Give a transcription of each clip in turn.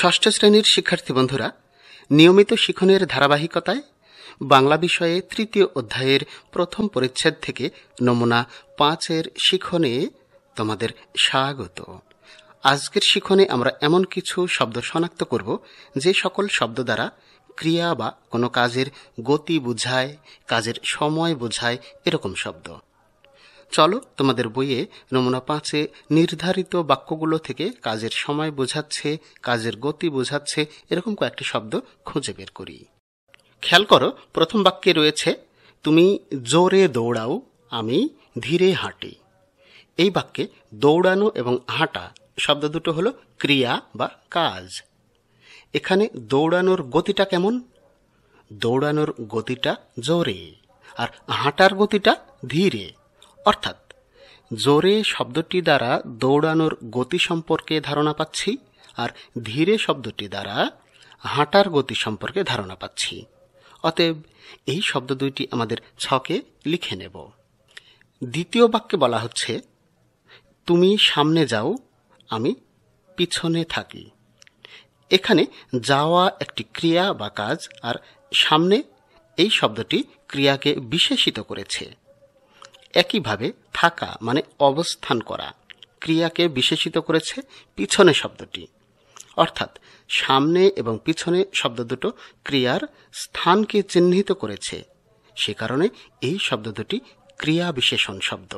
ষষ্ঠ শ্রেণীর শিক্ষার্থী বন্ধুরা নিয়মিত শিখনের ধারাবাহিকতায় বাংলা বিষয়ে তৃতীয় অধ্যায়ের প্রথম পরিচ্ছেদ থেকে নমুনা পাঁচের শিখনে তোমাদের স্বাগত আজকের শিখনে আমরা এমন কিছু শব্দ শনাক্ত করব যে সকল শব্দ দ্বারা ক্রিয়া বা কোনো কাজের গতি বোঝায় কাজের সময় বোঝায় এরকম শব্দ চলো তোমাদের বইয়ে নমুনা পাঁচে নির্ধারিত বাক্যগুলো থেকে কাজের সময় বোঝাচ্ছে কাজের গতি বোঝাচ্ছে এরকম কয়েকটি শব্দ খুঁজে বের করি খেয়াল করো প্রথম বাক্যে রয়েছে তুমি জোরে দৌড়াও আমি ধীরে হাঁটি এই বাক্যে দৌড়ানো এবং হাঁটা শব্দ দুটো হলো ক্রিয়া বা কাজ এখানে দৌড়ানোর গতিটা কেমন দৌড়ানোর গতিটা জোরে আর হাঁটার গতিটা ধীরে অর্থাৎ জোরে শব্দটি দ্বারা দৌড়ানোর গতি সম্পর্কে ধারণা পাচ্ছি আর ধীরে শব্দটি দ্বারা হাঁটার গতি সম্পর্কে ধারণা পাচ্ছি অতএব এই শব্দ দুইটি আমাদের ছকে লিখে নেব দ্বিতীয় বাক্যে বলা হচ্ছে তুমি সামনে যাও আমি পিছনে থাকি এখানে যাওয়া একটি ক্রিয়া বা কাজ আর সামনে এই শব্দটি ক্রিয়াকে বিশেষিত করেছে একইভাবে থাকা মানে অবস্থান করা ক্রিয়াকে বিশেষিত করেছে পিছনে শব্দটি অর্থাৎ সামনে এবং পিছনে শব্দ দুটো ক্রিয়ার স্থানকে চিহ্নিত করেছে সে কারণে এই শব্দ দুটি ক্রিয়া বিশেষণ শব্দ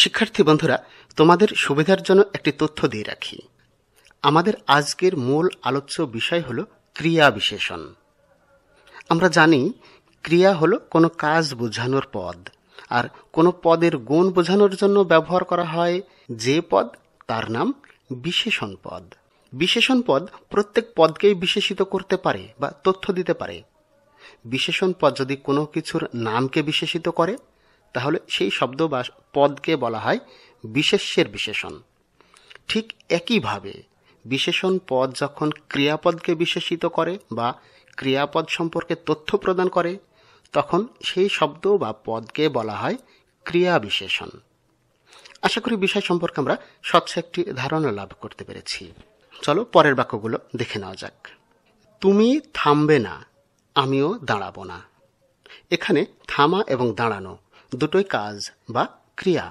শিক্ষার্থী বন্ধুরা তোমাদের সুবিধার জন্য একটি তথ্য দিয়ে রাখি আমাদের আজকের মূল আলোচ্য বিষয় হল ক্রিয়া বিশেষণ আমরা জানি ক্রিয়া হলো কোনো কাজ বোঝানোর পদ আর কোনো পদের গুণ বোঝানোর জন্য ব্যবহার করা হয় যে পদ তার নাম বিশেষণ পদ বিশেষণ পদ প্রত্যেক পদকেই বিশেষিত করতে পারে বা তথ্য দিতে পারে বিশেষণ পদ যদি কোনো কিছুর নামকে বিশেষিত করে তাহলে সেই শব্দ বা পদকে বলা হয় বিশেষ্যের বিশেষণ ঠিক একইভাবে বিশেষণ পদ যখন ক্রিয়াপদকে বিশেষিত করে বা ক্রিয়াপদ সম্পর্কে তথ্য প্রদান করে তখন সেই শব্দ বা পদকে বলা হয় ক্রিয়া বিশেষণ আশা করি বিষয় সম্পর্কে আমরা স্বচ্ছ একটি ধারণা লাভ করতে পেরেছি চলো পরের বাক্যগুলো দেখে নেওয়া যাক তুমি থামবে না আমিও দাঁড়াবো না এখানে থামা এবং দাঁড়ানো দুটোই কাজ বা ক্রিয়া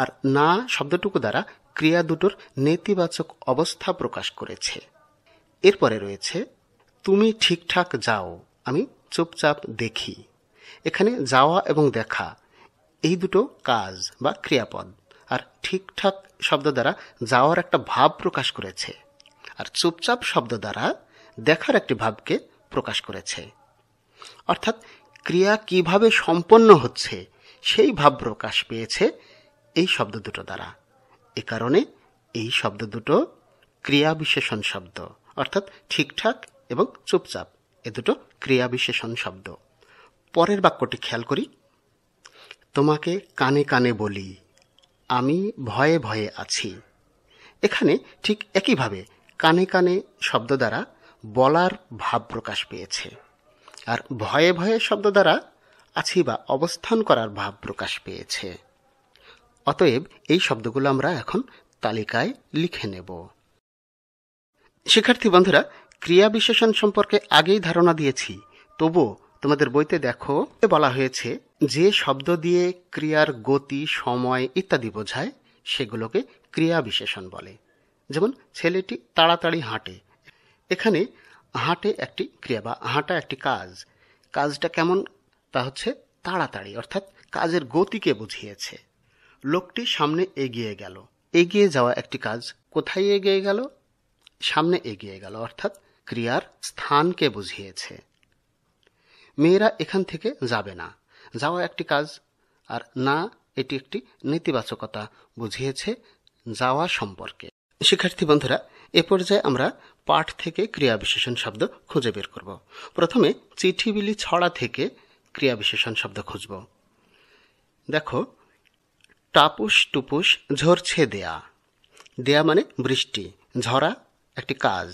আর না শব্দটুকু দ্বারা ক্রিয়া দুটোর নেতিবাচক অবস্থা প্রকাশ করেছে এরপরে রয়েছে তুমি ঠিকঠাক যাও আমি চুপচাপ দেখি এখানে যাওয়া এবং দেখা এই দুটো কাজ বা ক্রিয়াপদ আর ঠিকঠাক শব্দ দ্বারা যাওয়ার একটা ভাব প্রকাশ করেছে আর চুপচাপ শব্দ দ্বারা দেখার একটি ভাবকে প্রকাশ করেছে অর্থাৎ ক্রিয়া কিভাবে সম্পন্ন হচ্ছে সেই ভাব প্রকাশ পেয়েছে এই শব্দ দুটো দ্বারা এ কারণে এই শব্দ দুটো ক্রিয়া বিশেষণ শব্দ অর্থাৎ ঠিকঠাক এবং চুপচাপ এ দুটো ক্রিয়া বিশেষণ শব্দ পরের বাক্যটি খেয়াল করি তোমাকে কানে কানে বলি আমি ভয়ে ভয়ে আছি এখানে ঠিক একইভাবে কানে কানে শব্দ দ্বারা বলার ভাব প্রকাশ পেয়েছে আর ভয়ে ভয়ে শব্দ দ্বারা আছি বা অবস্থান করার ভাব প্রকাশ পেয়েছে অতএব এই শব্দগুলো আমরা এখন তালিকায় লিখে নেব শিক্ষার্থী বন্ধুরা ক্রিয়া বিশেষণ সম্পর্কে আগেই ধারণা দিয়েছি তবুও তোমাদের বইতে দেখো বলা হয়েছে যে শব্দ দিয়ে ক্রিয়ার গতি সময় ইত্যাদি বোঝায় সেগুলোকে ক্রিয়া বিশেষণ বলে যেমন ছেলেটি তাড়াতাড়ি হাঁটে এখানে হাঁটে একটি ক্রিয়া বা হাঁটা একটি কাজ কাজটা কেমন তা হচ্ছে তাড়াতাড়ি অর্থাৎ কাজের গতিকে বুঝিয়েছে লোকটি সামনে এগিয়ে গেল এগিয়ে যাওয়া একটি কাজ কোথায় এগিয়ে গেল সামনে এগিয়ে গেল অর্থাৎ ক্রিয়ার স্থানকে বুঝিয়েছে মেয়েরা এখান থেকে যাবে না যাওয়া একটি কাজ আর না এটি একটি নেতিবাচকতা বুঝিয়েছে যাওয়া সম্পর্কে শিক্ষার্থী বন্ধুরা এ পর্যায়ে আমরা পাঠ থেকে ক্রিয়া বিশেষণ শব্দ খুঁজে বের করব প্রথমে চিঠি বিলি ছড়া থেকে ক্রিয়া বিশেষণ শব্দ খুঁজব দেখো টাপুস টুপুস ঝরছে দেয়া দেয়া মানে বৃষ্টি ঝরা একটি কাজ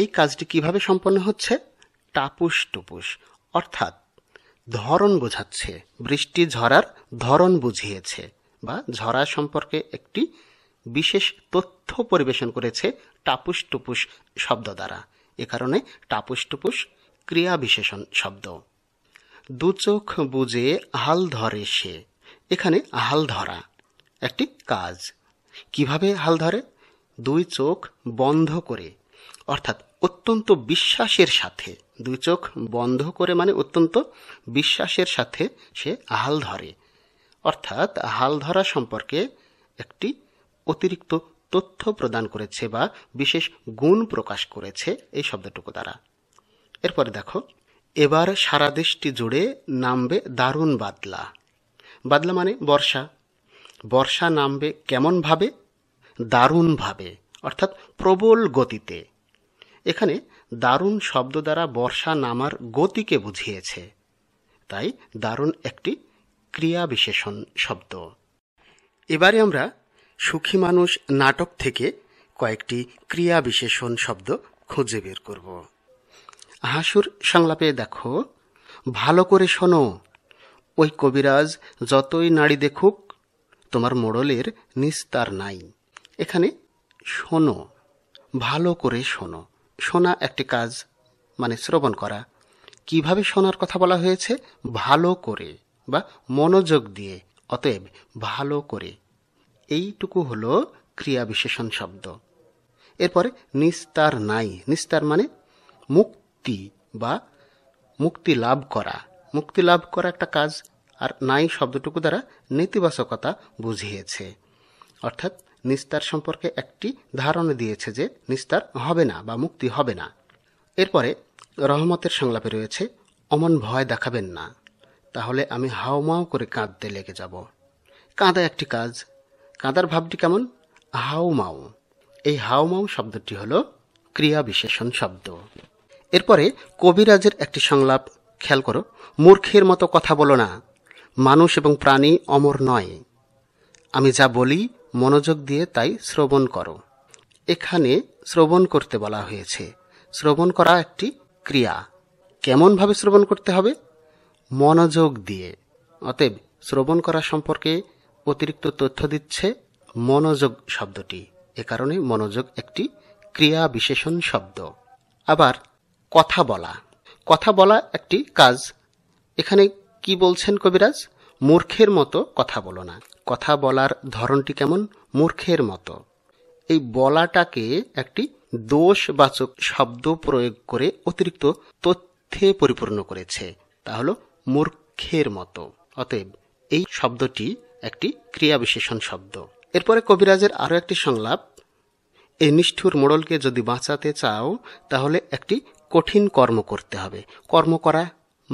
এই কাজটি কিভাবে সম্পন্ন হচ্ছে টাপুস টুপুস অর্থাৎ ধরন বোঝাচ্ছে বৃষ্টি ঝরার ধরন বুঝিয়েছে বা ঝরা সম্পর্কে একটি বিশেষ তথ্য পরিবেশন করেছে টাপুস টুপুস শব্দ দ্বারা এ কারণে টাপুস টুপুস ক্রিয়া বিশেষণ শব্দ দু চোখ বুঝে হাল ধরে সে এখানে হাল ধরা একটি কাজ কিভাবে হাল ধরে দুই চোখ বন্ধ করে অর্থাৎ অত্যন্ত বিশ্বাসের সাথে দুই চোখ বন্ধ করে মানে অত্যন্ত বিশ্বাসের সাথে সে হাল ধরে অর্থাৎ হাল ধরা সম্পর্কে একটি অতিরিক্ত তথ্য প্রদান করেছে বা বিশেষ গুণ প্রকাশ করেছে এই শব্দটুকু দ্বারা এরপরে দেখো এবার সারা দেশটি জুড়ে নামবে দারুণ বাদলা বাদলা মানে বর্ষা বর্ষা নামবে কেমনভাবে দারুণভাবে অর্থাৎ প্রবল গতিতে এখানে দারুণ শব্দ দ্বারা বর্ষা নামার গতিকে বুঝিয়েছে তাই দারুণ একটি ক্রিয়া বিশেষণ শব্দ এবারে আমরা সুখী মানুষ নাটক থেকে কয়েকটি ক্রিয়া বিশেষণ শব্দ খুঁজে বের করব হাসুর সংলাপে দেখো ভালো করে শোনো ওই কবিরাজ যতই নাড়ি দেখুক তোমার মোড়লের নিস্তার নাই এখানে শোনো ভালো করে শোনো শোনা একটি কাজ মানে শ্রবণ করা কিভাবে শোনার কথা বলা হয়েছে ভালো করে বা মনোযোগ দিয়ে অতএব ভালো করে এইটুকু হল ক্রিয়া বিশেষণ শব্দ এরপরে নিস্তার নাই নিস্তার মানে মুক্তি বা মুক্তি লাভ করা মুক্তি লাভ করা একটা কাজ আর নাই শব্দটুকু দ্বারা নেতিবাচকতা বুঝিয়েছে অর্থাৎ নিস্তার সম্পর্কে একটি ধারণা দিয়েছে যে নিস্তার হবে না বা মুক্তি হবে না এরপরে রহমতের সংলাপে রয়েছে অমন ভয় দেখাবেন না তাহলে আমি হাওমাও করে কাঁদতে লেগে যাব কাঁদা একটি কাজ কাঁদার ভাবটি কেমন হাওমাও এই হাওমাও শব্দটি হল ক্রিয়া বিশেষণ শব্দ এরপরে কবিরাজের একটি সংলাপ খেয়াল করো মূর্খের মতো কথা বলো না মানুষ এবং প্রাণী অমর নয় আমি যা বলি মনোযোগ দিয়ে তাই শ্রবণ করো এখানে শ্রবণ করতে বলা হয়েছে শ্রবণ করা একটি ক্রিয়া কেমনভাবে শ্রবণ করতে হবে মনোযোগ দিয়ে অতএব শ্রবণ করা সম্পর্কে অতিরিক্ত তথ্য দিচ্ছে মনোযোগ শব্দটি এ কারণে মনোযোগ একটি ক্রিয়া বিশেষণ শব্দ আবার কথা বলা কথা বলা একটি কাজ এখানে কি বলছেন কবিরাজ মূর্খের মতো কথা বলো না কথা বলার ধরনটি কেমন মূর্খের মতো এই বলাটাকে একটি দোষবাচক শব্দ প্রয়োগ করে অতিরিক্ত তথ্যে পরিপূর্ণ করেছে তা হল মূর্খের মতো অতএব এই শব্দটি একটি ক্রিয়া বিশেষণ শব্দ এরপরে কবিরাজের আরও একটি সংলাপ এই নিষ্ঠুর মোড়লকে যদি বাঁচাতে চাও তাহলে একটি কঠিন কর্ম করতে হবে কর্ম করা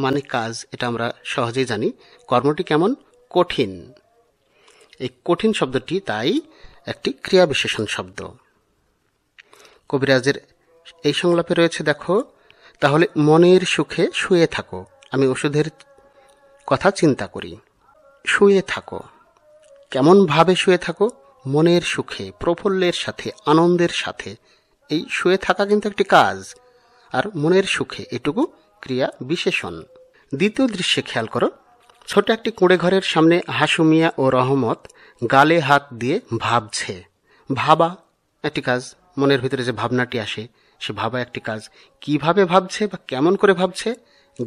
মানে কাজ এটা আমরা সহজেই জানি কর্মটি কেমন কঠিন এই কঠিন শব্দটি তাই একটি ক্রিয়া বিশেষণ শব্দ কবিরাজের এই সংলাপে রয়েছে দেখো তাহলে মনের সুখে শুয়ে থাকো আমি ওষুধের কথা চিন্তা করি শুয়ে থাকো কেমনভাবে শুয়ে থাকো মনের সুখে প্রফুল্লের সাথে আনন্দের সাথে এই শুয়ে থাকা কিন্তু একটি কাজ আর মনের সুখে এটুকু ক্রিয়া বিশেষণ দ্বিতীয় দৃশ্যে খেয়াল করো ছোট একটি কুঁড়ে ঘরের সামনে হাসুমিয়া ও রহমত গালে হাত দিয়ে ভাবছে ভাবা একটি কাজ মনের ভিতরে যে ভাবনাটি আসে সে ভাবা একটি কাজ কিভাবে ভাবছে বা কেমন করে ভাবছে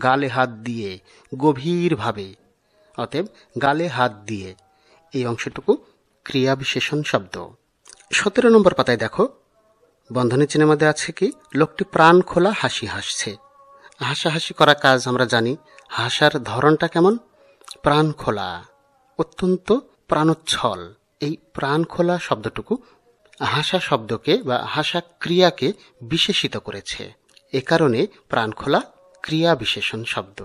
গালে হাত দিয়ে গভীরভাবে অতএব গালে হাত দিয়ে এই অংশটুকু ক্রিয়া বিশেষণ শব্দ সতেরো নম্বর পাতায় দেখো বন্ধনী চিনেমা দেওয়া আছে কি লোকটি প্রাণ খোলা হাসি হাসছে হাসাহাসি করা কাজ আমরা জানি হাসার ধরনটা কেমন প্রাণ খোলা অত্যন্ত প্রাণোচ্ছল এই প্রাণ খোলা শব্দটুকু হাসা শব্দকে বা হাসা ক্রিয়াকে বিশেষিত করেছে এ কারণে প্রাণখোলা ক্রিয়া বিশেষণ শব্দ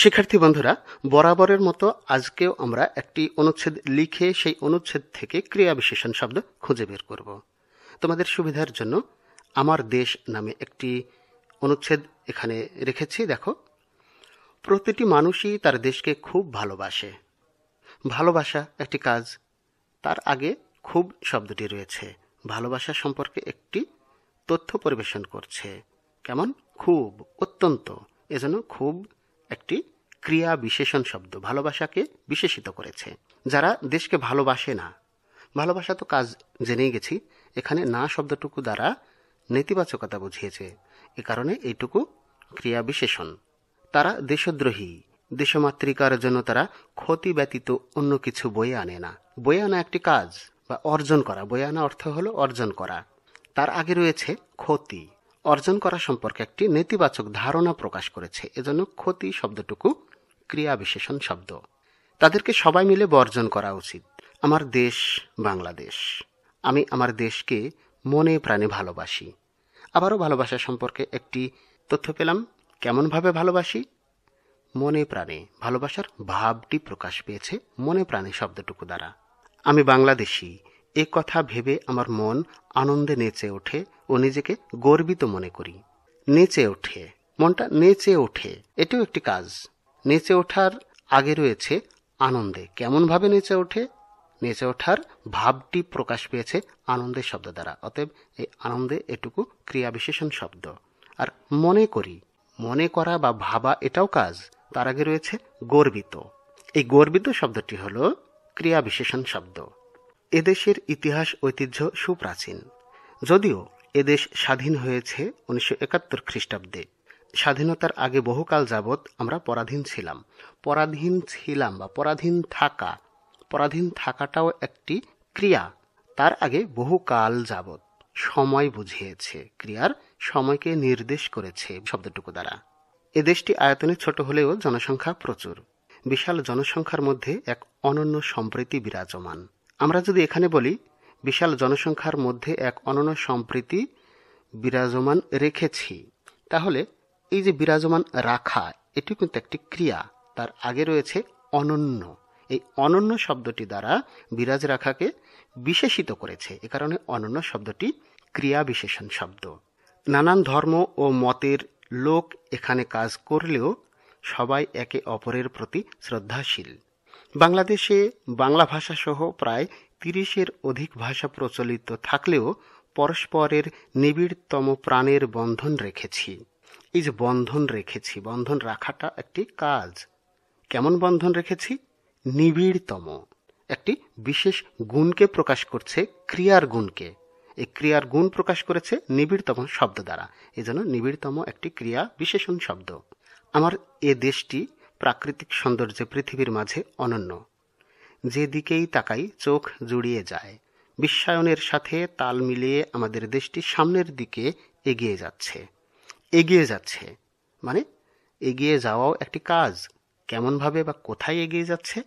শিক্ষার্থী বন্ধুরা বরাবরের মতো আজকেও আমরা একটি অনুচ্ছেদ লিখে সেই অনুচ্ছেদ থেকে ক্রিয়া বিশেষণ শব্দ খুঁজে বের করব তোমাদের সুবিধার জন্য আমার দেশ নামে একটি অনুচ্ছেদ এখানে রেখেছি দেখো প্রতিটি মানুষই তার দেশকে খুব ভালোবাসে ভালোবাসা একটি কাজ তার আগে খুব শব্দটি রয়েছে ভালোবাসা সম্পর্কে একটি তথ্য পরিবেশন করছে কেমন খুব অত্যন্ত এজন্য খুব একটি ক্রিয়া বিশেষণ শব্দ ভালোবাসাকে বিশেষিত করেছে যারা দেশকে ভালোবাসে না ভালোবাসা তো কাজ জেনেই গেছি এখানে না শব্দটুকু দ্বারা নেতিবাচকতা বুঝিয়েছে এ কারণে এইটুকু ক্রিয়া বিশেষণ তারা দেশদ্রোহী দেশমাতৃকার জন্য তারা ক্ষতি ব্যতীত অন্য কিছু বয়ে আনে না বয়ে আনা একটি কাজ বা অর্জন করা বয়ে আনা অর্থ হলো অর্জন করা তার আগে রয়েছে ক্ষতি অর্জন করা সম্পর্কে একটি নেতিবাচক ধারণা প্রকাশ করেছে এজন্য ক্ষতি শব্দটুকু ক্রিয়া বিশেষণ শব্দ তাদেরকে সবাই মিলে বর্জন করা উচিত আমার দেশ বাংলাদেশ আমি আমার দেশকে মনে প্রাণে ভালোবাসি আবারও ভালোবাসা সম্পর্কে একটি তথ্য পেলাম কেমনভাবে ভালোবাসি মনে প্রাণে ভালোবাসার ভাবটি প্রকাশ পেয়েছে মনে প্রাণে শব্দটুকু দ্বারা আমি বাংলাদেশি এ কথা ভেবে আমার মন আনন্দে নেচে ওঠে ও নিজেকে গর্বিত মনে করি নেচে ওঠে মনটা নেচে ওঠে এটিও একটি কাজ নেচে ওঠার আগে রয়েছে আনন্দে কেমনভাবে নেচে ওঠে নেচে ওঠার ভাবটি প্রকাশ পেয়েছে আনন্দের শব্দ দ্বারা অতএব এই আনন্দে এটুকু ক্রিয়া বিশেষণ শব্দ আর মনে করি মনে করা বা ভাবা এটাও কাজ তার আগে রয়েছে গর্বিত এই গর্বিত শব্দটি হল ক্রিয়া বিশেষণ শব্দ এদেশের ইতিহাস ঐতিহ্য সুপ্রাচীন যদিও এদেশ স্বাধীন হয়েছে উনিশশো একাত্তর খ্রিস্টাব্দে স্বাধীনতার আগে বহুকাল যাবৎ আমরা পরাধীন ছিলাম পরাধীন ছিলাম বা পরাধীন থাকা পরাধীন থাকাটাও একটি ক্রিয়া তার আগে বহুকাল যাবৎ সময় বুঝিয়েছে ক্রিয়ার সময়কে নির্দেশ করেছে শব্দটুকু দ্বারা এ দেশটি আয়তনে ছোট হলেও জনসংখ্যা প্রচুর বিশাল জনসংখ্যার মধ্যে এক অনন্য সম্প্রীতি বিরাজমান আমরা যদি এখানে বলি বিশাল জনসংখ্যার মধ্যে এক অনন্য সম্প্রীতি বিরাজমান রেখেছি তাহলে এই যে বিরাজমান রাখা এটি কিন্তু একটি ক্রিয়া তার আগে রয়েছে অনন্য এই অনন্য শব্দটি দ্বারা বিরাজ রাখাকে বিশেষিত করেছে এ কারণে অনন্য শব্দটি ক্রিয়া বিশেষণ শব্দ নানান ধর্ম ও মতের লোক এখানে কাজ করলেও সবাই একে অপরের প্রতি শ্রদ্ধাশীল বাংলাদেশে বাংলা ভাষাসহ প্রায় তিরিশের অধিক ভাষা প্রচলিত থাকলেও পরস্পরের নিবিড়তম প্রাণের বন্ধন রেখেছি এই যে বন্ধন রেখেছি বন্ধন রাখাটা একটি কাজ কেমন বন্ধন রেখেছি নিবিড়তম একটি বিশেষ গুণকে প্রকাশ করছে ক্রিয়ার গুণকে এই ক্রিয়ার গুণ প্রকাশ করেছে নিবিড়তম শব্দ দ্বারা এজন্য নিবিড়তম একটি ক্রিয়া বিশেষণ শব্দ আমার এ দেশটি প্রাকৃতিক সৌন্দর্যে পৃথিবীর মাঝে অনন্য যেদিকেই তাকাই চোখ জুড়িয়ে যায় বিশ্বায়নের সাথে তাল মিলিয়ে আমাদের দেশটি সামনের দিকে এগিয়ে যাচ্ছে এগিয়ে যাচ্ছে মানে এগিয়ে যাওয়াও একটি কাজ কেমনভাবে বা কোথায় এগিয়ে যাচ্ছে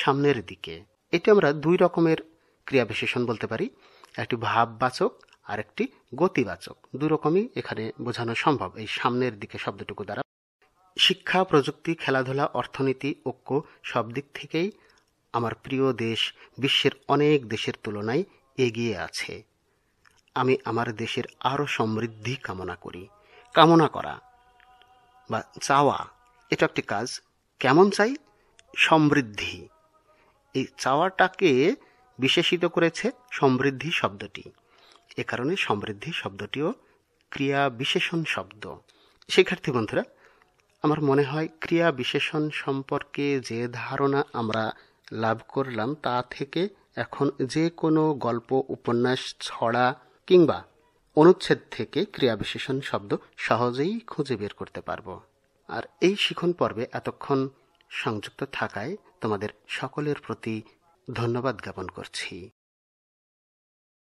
সামনের দিকে এটি আমরা দুই রকমের ক্রিয়া বিশেষণ বলতে পারি একটি ভাববাচক আর একটি গতিবাচক দু রকমই এখানে বোঝানো সম্ভব এই সামনের দিকে শব্দটুকু দ্বারা শিক্ষা প্রযুক্তি খেলাধুলা অর্থনীতি ঐক্য সব দিক থেকেই আমার প্রিয় দেশ বিশ্বের অনেক দেশের তুলনায় এগিয়ে আছে আমি আমার দেশের আরও সমৃদ্ধি কামনা করি কামনা করা বা চাওয়া এটা একটি কাজ কেমন চাই সমৃদ্ধি এই চাওয়াটাকে বিশেষিত করেছে সমৃদ্ধি শব্দটি এ কারণে সমৃদ্ধি শব্দটিও ক্রিয়া বিশেষণ শব্দ শিক্ষার্থী বন্ধুরা আমার মনে হয় ক্রিয়া বিশেষণ সম্পর্কে যে ধারণা আমরা লাভ করলাম তা থেকে এখন যে কোনো গল্প উপন্যাস ছড়া কিংবা অনুচ্ছেদ থেকে ক্রিয়া বিশেষণ শব্দ সহজেই খুঁজে বের করতে পারব আর এই শিখন পর্বে এতক্ষণ সংযুক্ত থাকায় তোমাদের সকলের প্রতি ধন্যবাদ জ্ঞাপন করছি